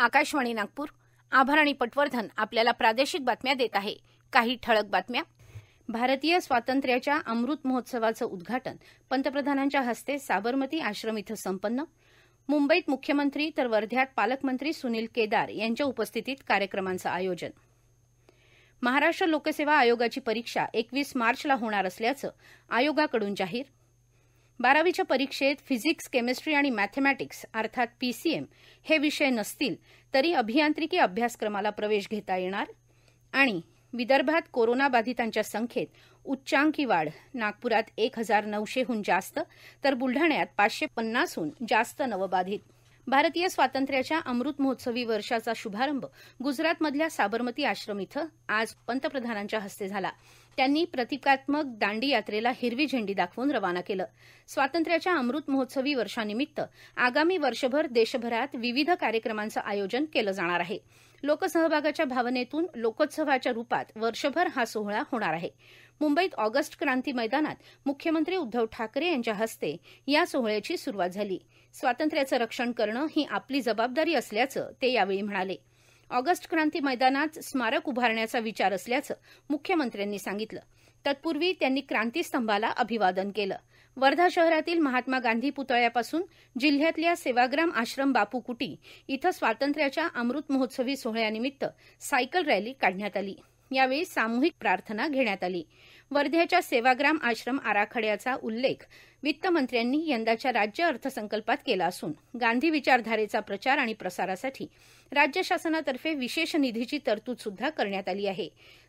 आकाशवाणी नागपूर आणि पटवर्धन आपल्याला प्रादेशिक बातम्या देत आहे काही ठळक बातम्या भारतीय स्वातंत्र्याच्या अमृत महोत्सवाचं उद्घाटन पंतप्रधानांच्या हस्ते साबरमती आश्रम इथं संपन्न मुंबईत मुख्यमंत्री तर वर्ध्यात पालकमंत्री सुनील केदार यांच्या उपस्थितीत कार्यक्रमांचं आयोजन महाराष्ट्र लोकसेवा आयोगाची परीक्षा एकवीस मार्चला होणार असल्याचं आयोगाकडून जाहीर बारावीच्या परीक्षेत फिजिक्स केमिस्ट्री आणि मॅथमॅटिक्स अर्थात पीसीएम हे विषय नसतील तरी अभियांत्रिकी अभ्यासक्रमाला प्रवेश घेता येणार आणि विदर्भात कोरोनाबाधितांच्या संख्येत उच्चांकी वाढ नागपुरात एक हजार नऊशेहून जास्त तर बुलढाण्यात पाचशे पन्नासहून जास्त नवबाधित भारतीय स्वातंत्र्याच्या अमृत महोत्सवी वर्षाचा शुभारंभ गुजरातमधल्या साबरमती आश्रम इथं आज पंतप्रधानांच्या हस्ते झाला त्यांनी प्रतिकात्मक दांडी यात्रेला हिरवी झेंडी दाखवून रवाना केलं स्वातंत्र्याच्या अमृत महोत्सवी वर्षानिमित्त आगामी वर्षभर देशभरात विविध कार्यक्रमांचं आयोजन केलं जाणार आहे लोकसहभागाच्या भावनेतून लोकोत्सवाच्या रुपात वर्षभर हा सोहळा होणार आहे मुंबईत ऑगस्ट क्रांती मैदानात मुख्यमंत्री उद्धव ठाकरे यांच्या हस्ते या सोहळ्याची सुरुवात झाली स्वातंत्र्याचं रक्षण करणं ही आपली जबाबदारी असल्याचं ते यावेळी म्हणाले ऑगस्ट क्रांती मैदानात स्मारक उभारण्याचा विचार असल्याचं मुख्यमंत्र्यांनी सांगितलं तत्पूर्वी त्यांनी क्रांतीस्तंभाला अभिवादन केलं वर्धा शहरातील महात्मा गांधी पुतळ्यापासून जिल्ह्यातल्या सेवाग्राम आश्रम बापूकुटी इथं स्वातंत्र्याच्या अमृत महोत्सवी सोहळ्यानिमित्त सायकल रॅली काढण्यात आली यावेळी सामूहिक प्रार्थना घेण्यात आली वर्ध्याच्या सेवाग्राम आश्रम आराखड्याचा उल्लेख वित्तमंत्र्यांनी यंदाच्या राज्य अर्थसंकल्पात केला असून गांधी विचारधारेचा प्रचार आणि प्रसारासाठी राज्य शासनातर्फे विशेष निधीची तरतूद सुद्धा करण्यात आली आहे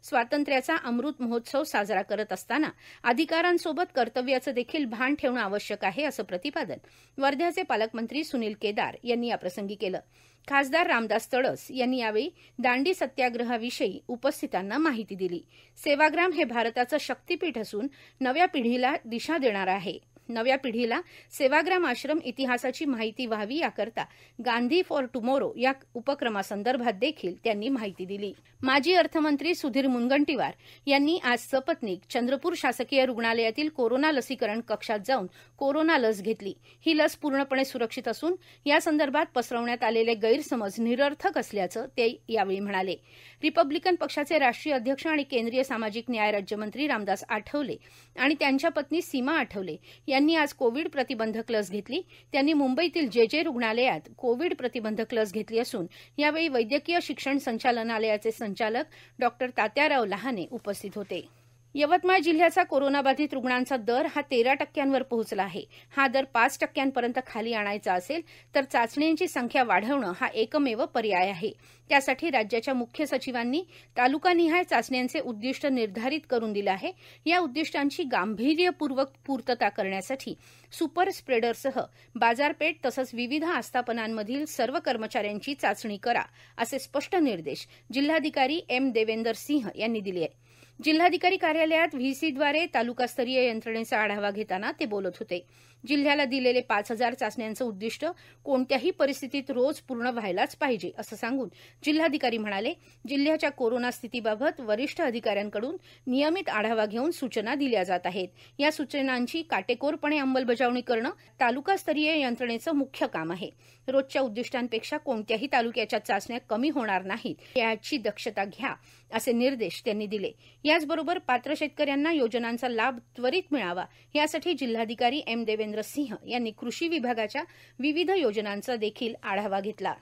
स्वातंत्र्याचा अमृत महोत्सव साजरा करत असताना अधिकारांसोबत कर्तव्याचं देखील भान ठेवणं आवश्यक आहे असं प्रतिपादन वर्ध्याचे पालकमंत्री सुनील केदार यांनी याप्रसंगी केलं खासदार रामदास तळस यांनी यावेळी दांडी सत्याग्रहाविषयी उपस्थितांना माहिती दिली सेवाग्राम हे भारताचं शक्तीपीठ असून नव्या पिढीला दिशा देणार आहे नव्या पिढीला सेवाग्राम आश्रम इतिहासाची माहिती व्हावी याकरता गांधी फॉर टुमोरो या उपक्रमासंदर्भात देखील त्यांनी माहिती दिली माजी अर्थमंत्री सुधीर मुनगंटीवार यांनी आज सपत्नीक चंद्रपूर शासकीय रुग्णालयातील कोरोना लसीकरण कक्षात जाऊन कोरोना लस घेतली ही लस पूर्णपणे सुरक्षित असून यासंदर्भात पसरवण्यात आलेले गैरसमज निरर्थक असल्याचं ते यावेळी म्हणाले रिपब्लिकन पक्षाचे राष्ट्रीय अध्यक्ष आणि केंद्रीय सामाजिक न्याय राज्यमंत्री रामदास आठवले आणि त्यांच्या पत्नी सीमा आठवले यांनी आज कोविड प्रतिबंधक लस घेतली त्यांनी मुंबईतील जे जे रुग्णालयात कोविड प्रतिबंधक लस घेतली असून यावेळी वैद्यकीय शिक्षण संचालनालयाचे संचालक डॉक्टर तात्याराव लहाने उपस्थित होते यवतमाळ जिल्ह्याचा कोरोनाबाधित रुग्णांचा दर हा तेरा टक्क्यांवर पोहोचला आहे हा दर पाच टक्क्यांपर्यंत खाली आणायचा असेल तर चाचण्यांची संख्या वाढवणं हा एकमेव पर्याय आहे त्यासाठी राज्याच्या मुख्य सचिवांनी तालुकानिहाय चाचण्यांचे उद्दिष्ट निर्धारित करून दिलं आहे या उद्दिष्टांची गांभीर्यपूर्वक पूर्तता करण्यासाठी सुपर स्प्रेडरसह बाजारपेठ तसंच विविध आस्थापनांमधील सर्व कर्मचाऱ्यांची चाचणी करा असे स्पष्ट निर्देश जिल्हाधिकारी एम देवेंदर सिंह यांनी दिले आहेत जिल्हाधिकारी कार्यालयात व्हीसीद्वारे तालुकास्तरीय यंत्रणेचा आढावा घेताना ते बोलत होते जिल्ह्याला दिलेले पाच हजार चाचण्यांचं उद्दिष्ट कोणत्याही परिस्थितीत रोज पूर्ण व्हायलाच पाहिजे असं सांगून जिल्हाधिकारी म्हणाले जिल्ह्याच्या कोरोना स्थितीबाबत वरिष्ठ अधिकाऱ्यांकडून नियमित आढावा घेऊन सूचना दिल्या जात आहेत या सूचनांची काटेकोरपणे अंमलबजावणी करणं तालुकास्तरीय यंत्रणेचं मुख्य काम आहे रोजच्या उद्दिष्टांपेक्षा कोणत्याही तालुक्याच्या चाचण्या कमी होणार नाहीत याची दक्षता घ्या असे निर्देश त्यांनी दिले याचबरोबर पात्र शेतकऱ्यांना योजनांचा लाभ त्वरित मिळावा यासाठी जिल्हाधिकारी एम देवेंद्र जितेंद्र सिंह यांनी कृषी विभागाच्या विविध योजनांचा देखील आढावा घेतला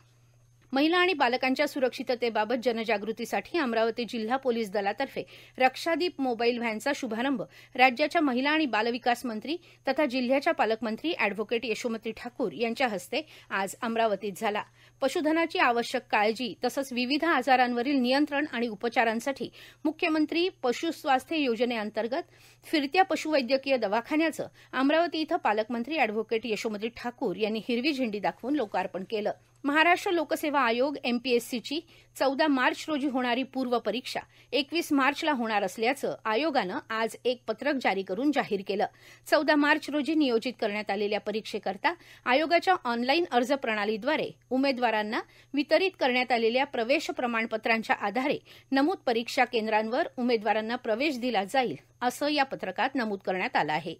महिला आणि बालकांच्या सुरक्षिततेबाबत जनजागृतीसाठी अमरावती जिल्हा पोलीस दलातर्फे रक्षादीप मोबाईल व्हॅनचा शुभारंभ राज्याच्या महिला आणि बालविकास मंत्री तथा जिल्ह्याच्या पालकमंत्री अॅडव्होकेट यशोमती ठाकूर यांच्या हस्ते आज अमरावतीत झाला पशुधनाची आवश्यक काळजी तसंच विविध आजारांवरील नियंत्रण आणि उपचारांसाठी मुख्यमंत्री पशुस्वास्थ्य योजनेअंतर्गत फिरत्या पशुवैद्यकीय दवाखान्याचं अमरावती इथं पालकमंत्री अॅडव्होकेट यशोमती ठाकूर यांनी हिरवी झेंडी दाखवून लोकार्पण केलं महाराष्ट्र लोकसेवा आयोग एमपीएससीची चौदा मार्च रोजी होणारी पूर्व परीक्षा एकवीस मार्चला होणार असल्याचं आयोगानं आज एक पत्रक जारी करून जाहीर केलं चौदा मार्च रोजी नियोजित करण्यात आलेल्या परीक्षेकरता आयोगाच्या ऑनलाईन अर्ज प्रणालीद्वारे उमेदवारांना वितरित करण्यात आलेल्या प्रवेश प्रमाणपत्रांच्या आधारे नमूद परीक्षा केंद्रांवर उमेदवारांना प्रवेश दिला जाईल असं या पत्रकात नमूद करण्यात आलं आहे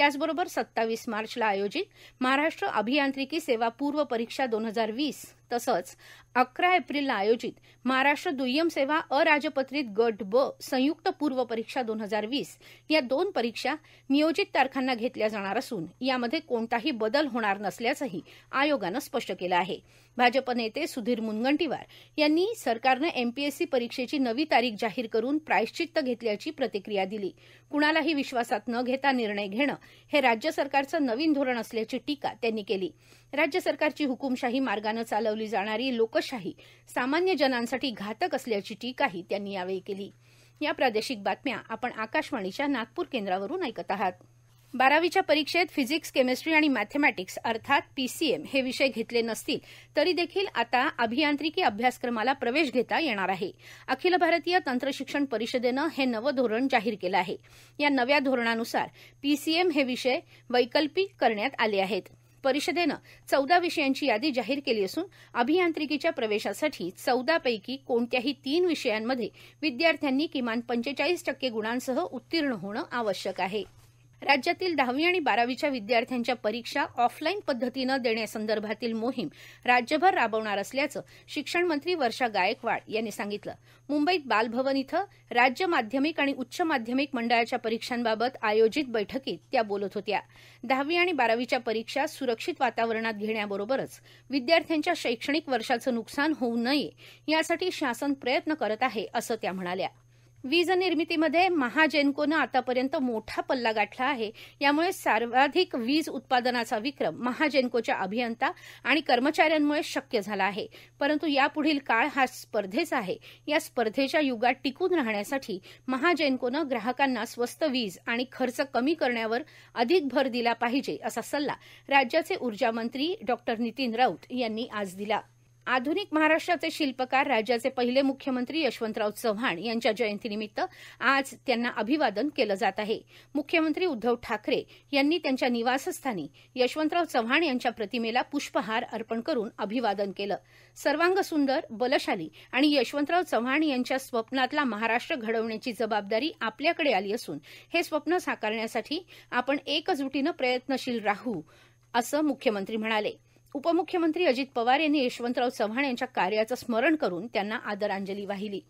त्याचबरोबर सत्तावीस मार्चला आयोजित महाराष्ट्र अभियांत्रिकी सेवा पूर्व परीक्षा दोन हजार वीस तसंच अकरा एप्रिलला आयोजित महाराष्ट्र दुय्यम सेवा अराजपत्रित गट ब संयुक्त पूर्व परीक्षा दोन हजार वीस या दोन परीक्षा नियोजित तारखांना घेतल्या जाणार असून यामध्ये कोणताही बदल होणार नसल्याचंही आयोगानं स्पष्ट केलं आहे भाजप नेते सुधीर मुनगंटीवार यांनी सरकारनं एमपीएससी परीक्षेची नवी तारीख जाहीर करून प्रायश्चित्त घेतल्याची प्रतिक्रिया दिली कुणालाही विश्वासात न घेता निर्णय घेणं हे राज्य सरकारचं नवीन धोरण असल्याची टीका त्यांनी केली राज्य सरकारची हुकुमशाही मार्गानं चालवली जाणारी लोकशाही सामान्य जनांसाठी घातक असल्याची टीकाही त्यांनी यावेळी केली या प्रादेशिक बातम्या आपण आकाशवाणीच्या नागपूर केंद्रावरून ऐकत आहात बारावीच्या परीक्षेत फिजिक्स केमिस्ट्री आणि मॅथेमॅटिक्स अर्थात पीसीएम हे विषय घेतले नसतील तरी देखील आता अभियांत्रिकी अभ्यासक्रमाला प्रवेश घेता येणार आहे अखिल भारतीय तंत्रशिक्षण परिषदेनं हे नवं धोरण जाहीर केलं आहे या नव्या धोरणानुसार पीसीएम हे विषय वैकल्पिक करण्यात आले आहेत परिषदेनं चौदा विषयांची यादी जाहीर केली असून अभियांत्रिकीच्या प्रवेशासाठी चौदापैकी कोणत्याही तीन विषयांमध्ये विद्यार्थ्यांनी किमान पंचेचाळीस टक्के गुणांसह उत्तीर्ण होणं आवश्यक आहे राज्यातील दहावी आणि बारावीच्या विद्यार्थ्यांच्या परीक्षा ऑफलाईन पद्धतीनं देण्यासंदर्भातील मोहीम राज्यभर राबवणार असल्याचं शिक्षण मंत्री वर्षा गायकवाड यांनी सांगितलं मुंबईत बालभवन इथं राज्य माध्यमिक आणि उच्च माध्यमिक मंडळाच्या परीक्षांबाबत आयोजित बैठकीत त्या बोलत होत्या दहावी आणि बारावीच्या परीक्षा सुरक्षित वातावरणात घेण्याबरोबरच विद्यार्थ्यांच्या शैक्षणिक वर्षाचं नुकसान होऊ नये यासाठी शासन प्रयत्न करत आहे असं त्या म्हणाल्या वीज निर्मितीमध्ये महाजेनकोनं आतापर्यंत मोठा पल्ला गाठला आहे यामुळे सर्वाधिक वीज उत्पादनाचा विक्रम महाजेनकोच्या अभियंता आणि कर्मचाऱ्यांमुळे शक्य झाला आहे परंतु यापुढील काळ हा स्पर्धेचा आहे या स्पर्धेच्या युगात टिकून राहण्यासाठी महाजेनकोनं ग्राहकांना स्वस्त वीज आणि खर्च कमी करण्यावर अधिक भर दिला पाहिजे असा सल्ला राज्याचे मंत्री डॉ नितीन राऊत यांनी आज दिला आधुनिक महाराष्ट्राचे शिल्पकार राज्याचे पहिले मुख्यमंत्री यशवंतराव चव्हाण यांच्या जयंतीनिमित्त आज त्यांना अभिवादन केलं जात आहे मुख्यमंत्री उद्धव ठाकरे यांनी त्यांच्या निवासस्थानी यशवंतराव चव्हाण यांच्या प्रतिमेला पुष्पहार अर्पण करून अभिवादन केलं सुंदर बलशाली आणि यशवंतराव चव्हाण यांच्या स्वप्नातला महाराष्ट्र घडवण्याची जबाबदारी आपल्याकडे आली असून हे स्वप्न साकारण्यासाठी आपण एकजुटीनं प्रयत्नशील राहू असं मुख्यमंत्री म्हणाले उपमुख्यमंत्री अजित पवार यांनी यशवंतराव चव्हाण यांच्या कार्याचं स्मरण करून त्यांना आदरांजली वाहिली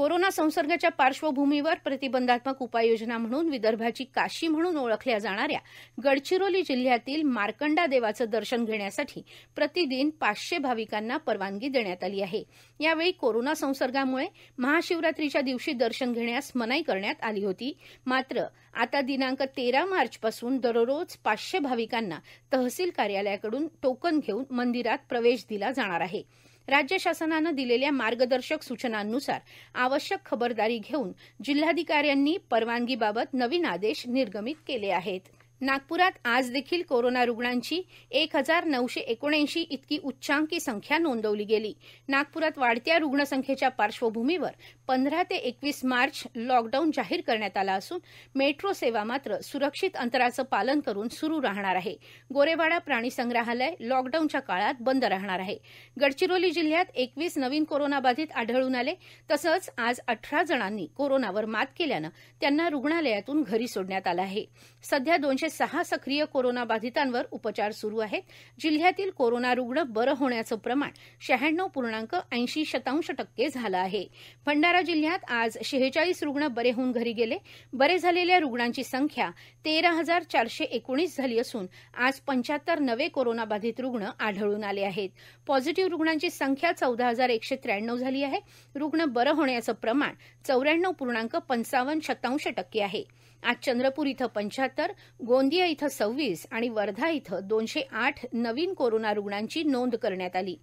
कोरोना संसर्गाच्या पार्श्वभूमीवर प्रतिबंधात्मक उपाययोजना म्हणून विदर्भाची काशी म्हणून ओळखल्या जाणाऱ्या गडचिरोली जिल्ह्यातील मार्कंडा देवाचं दर्शन घेण्यासाठी प्रतिदिन पाचशे भाविकांना परवानगी देण्यात आली आहे यावेळी कोरोना संसर्गामुळे महाशिवरात्रीच्या दिवशी दर्शन घेण्यास मनाई करण्यात आली होती मात्र आता दिनांक तेरा मार्चपासून दररोज पाचशे भाविकांना तहसील कार्यालयाकडून टोकन घेऊन मंदिरात प्रवेश दिला जाणार आहे राज्य शासनानं दिलेल्या मार्गदर्शक सूचनांनुसार आवश्यक खबरदारी घेऊन जिल्हाधिकाऱ्यांनी परवानगीबाबत नवीन आदेश निर्गमित केले आहेत नागपुरात आज देखील कोरोना रुग्णांची एक हजार नऊशे एकोणऐंशी इतकी उच्चांकी संख्या नोंदवली गेली नागपुरात वाढत्या रुग्णसंख्येच्या पार्श्वभूमीवर पंधरा ते एकवीस मार्च लॉकडाऊन जाहीर करण्यात आला असून मेट्रो सेवा मात्र सुरक्षित अंतराचं पालन करून सुरू राहणार आहे गोरेवाडा प्राणी संग्रहालय लॉकडाऊनच्या काळात बंद राहणार आहे गडचिरोली जिल्ह्यात एकवीस नवीन कोरोनाबाधित आढळून आले तसंच आज अठरा जणांनी कोरोनावर मात केल्यानं त्यांना रुग्णालयातून घरी सोडण्यात आलं आहे सध्या दोनशे सहा सक्रिय कोरोनाबाधितांवर उपचार सुरू आहेत जिल्ह्यातील कोरोना रुग्ण बरे होण्याचं प्रमाण शहाण्णव पूर्णांक ऐंशी शतांश टक्के झालं आहे भंडारा जिल्ह्यात आज शेहेचाळीस रुग्ण बरे होऊन घरी गेले बरे झालेल्या रुग्णांची संख्या तेरा हजार चारशे एकोणीस झाली असून आज पंच्याहत्तर नवे कोरोनाबाधित रुग्ण आढळून आले आहेत पॉझिटिव्ह रुग्णांची संख्या चौदा हजार एकशे त्र्याण्णव झाली आहे रुग्ण बरे होण्याचं प्रमाण चौऱ्याण्णव पूर्णांक पंचावन्न शतांश टक्के आहे आज चंद्रपूर इथं पंच्याहत्तर गोंदिया इथं सव्वीस आणि वर्धा इथं दोनशे आठ नवीन कोरोना रुग्णांची नोंद करण्यात आली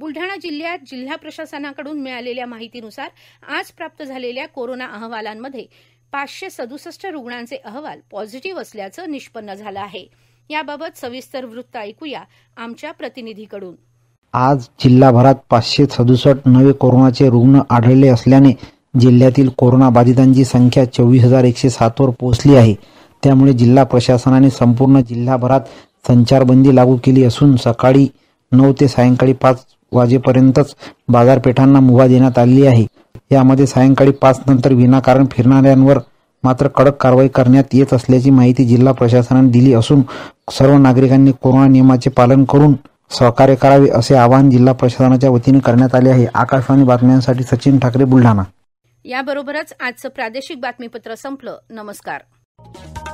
बुलढाणा जिल्ह्यात जिल्हा प्रशासनाकडून मिळालेल्या माहितीनुसार आज प्राप्त झालेल्या कोरोना अहवालांमध्ये पाचशे सदुसष्ट रुग्णांचे अहवाल पॉझिटिव्ह असल्याचं निष्पन्न झालं आहे याबाबत सविस्तर वृत्त ऐकूया आमच्या प्रतिनिधीकडून आज जिल्हाभरात पाचशे सदुसष्ट नवे कोरोनाचे रुग्ण आढळले असल्याने जिल्ह्यातील कोरोना बाधितांची संख्या चोवीस हजार एकशे सातवर पोहोचली आहे त्यामुळे जिल्हा प्रशासनाने संपूर्ण जिल्हाभरात संचारबंदी लागू केली असून सकाळी नऊ ते सायंकाळी पाच वाजेपर्यंतच बाजारपेठांना मुभा देण्यात आली आहे यामध्ये सायंकाळी पाच नंतर विनाकारण फिरणाऱ्यांवर मात्र कडक कारवाई करण्यात येत असल्याची माहिती जिल्हा प्रशासनाने दिली असून सर्व नागरिकांनी कोरोना नियमाचे पालन करून सहकार्य करावे असे आवाहन जिल्हा प्रशासनाच्या वतीने करण्यात आले आहे आकाशवाणी बातम्यांसाठी सचिन ठाकरे बुलढाणा याबरोबरच आजचं प्रादेशिक बातमीपत्र संपलं नमस्कार